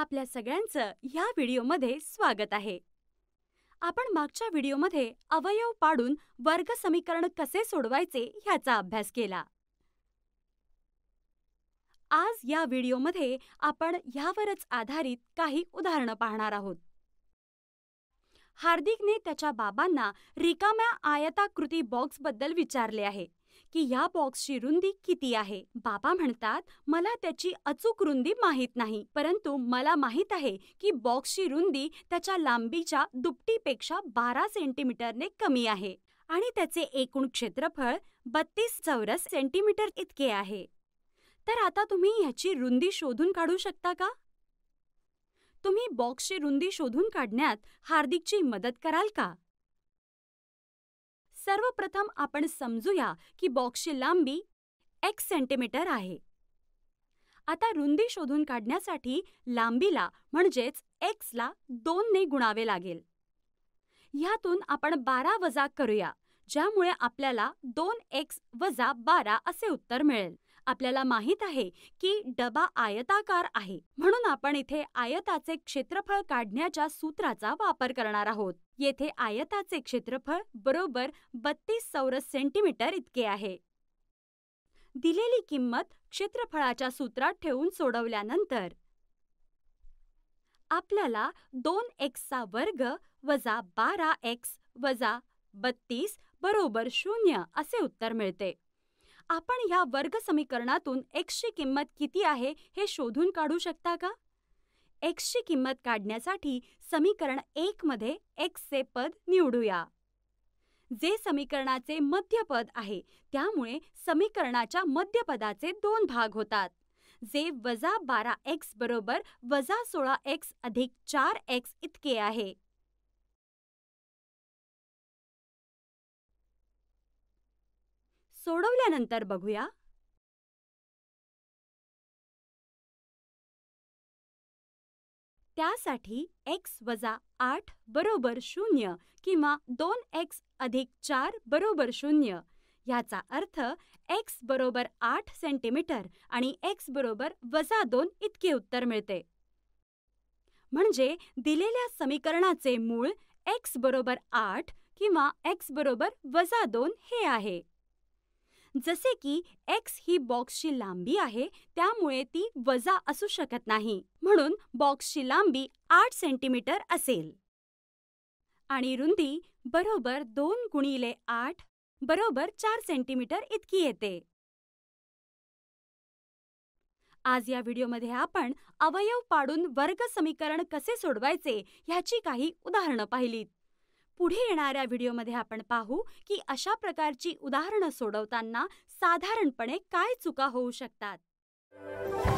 आपल्या सगळ्यांचं ह्या व्हिडिओमध्ये स्वागत आहे आपण मागच्या व्हिडिओमध्ये अवयव पाडून वर्ग समीकरण कसे सोडवायचे ह्याचा अभ्यास केला आज या व्हिडिओमध्ये आपण ह्यावरच आधारित काही उदाहरणं पाहणार आहोत हार्दिकने त्याच्या बाबांना रिकाम्या आयताकृती बॉक्सबद्दल विचारले आहे की या बॉक्सची रुंदी किती आहे बाबा म्हणतात मला त्याची अचूक रुंदी माहीत नाही परंतु मला माहीत आहे की बॉक्सची रुंदी त्याच्या लांबीच्या दुपटीपेक्षा बारा सेंटीमीटरने कमी आहे आणि त्याचे एकूण क्षेत्रफळ बत्तीस चौरस सेंटीमीटर इतके आहे तर आता तुम्ही ह्याची रुंदी शोधून काढू शकता का तुम्ही बॉक्सची रुंदी शोधून काढण्यात हार्दिकची मदत कराल का सर्वप्रथम आपण समजूया की बॉक्सची लांबी एक्स सेंटीमीटर आहे आता रुंदी शोधून काढण्यासाठी लांबीला म्हणजेच एक्सला दोनने गुणावे लागेल ह्यातून आपण बारा वजा करूया ज्यामुळे आपल्याला दोन एक्स वजा बारा असे उत्तर मिळेल आपल्याला माहीत आहे की डबा आयताकार आहे म्हणून आपण इथे आयताचे क्षेत्रफळ काढण्याच्या सूत्राचा वापर करणार आहोत येथे आयताचे क्षेत्रफळ बरोबर बत्तीस चौरस सेंटीमीटर इतके आहे दिलेली किंमत क्षेत्रफळाच्या सूत्रात ठेवून सोडवल्यानंतर आपल्याला दोन एक्सचा वर्ग वजा बारा एक्स वजा बत्तीस बरोबर शून्य असे उत्तर मिळते आपण ह्या वर्ग समीकरणातून एक्सची किंमत किती आहे हे शोधून काढू शकता का एक्सची किंमत काढण्यासाठी समीकरण एकमध्ये एक्सचे पद निवडूया जे समीकरणाचे मध्यपद आहे त्यामुळे समीकरणाच्या मध्यपदाचे दोन भाग होतात जे वजा बारा एक्स बरोबर वजा सोळा एक्स अधिक चार एक्स इतके आहे सोडवल्यानंतर बघूया त्यासाठी एक्स वजा आठ बरोबर शून्य किंवा दोन एक्स अधिक चार बरोबर शून्य ह्याचा अर्थ एक्स बरोबर आठ सेंटीमीटर आणि एक्स बरोबर वजा दोन इतके उत्तर मिळते म्हणजे दिलेल्या समीकरणाचे मूळ एक्स बरोबर आठ किंवा एक्स बरोबर वजा दोन हे आहे जसे की एक्स ही बॉक्सची लांबी आहे त्यामुळे ती वजा असू शकत नाही म्हणून बॉक्सची लांबी आठ सेंटीमीटर असेल आणि रुंदी बरोबर दोन गुणिले आठ बरोबर चार सेंटीमीटर इतकी येते आज या व्हिडिओमध्ये आपण अवयव पाडून वर्ग समीकरण कसे सोडवायचे ह्याची काही उदाहरणं पाहिलीत पुढे येणाऱ्या व्हिडिओमध्ये आपण पाहू की अशा प्रकारची उदाहरणं सोडवताना साधारणपणे काय चुका होऊ शकतात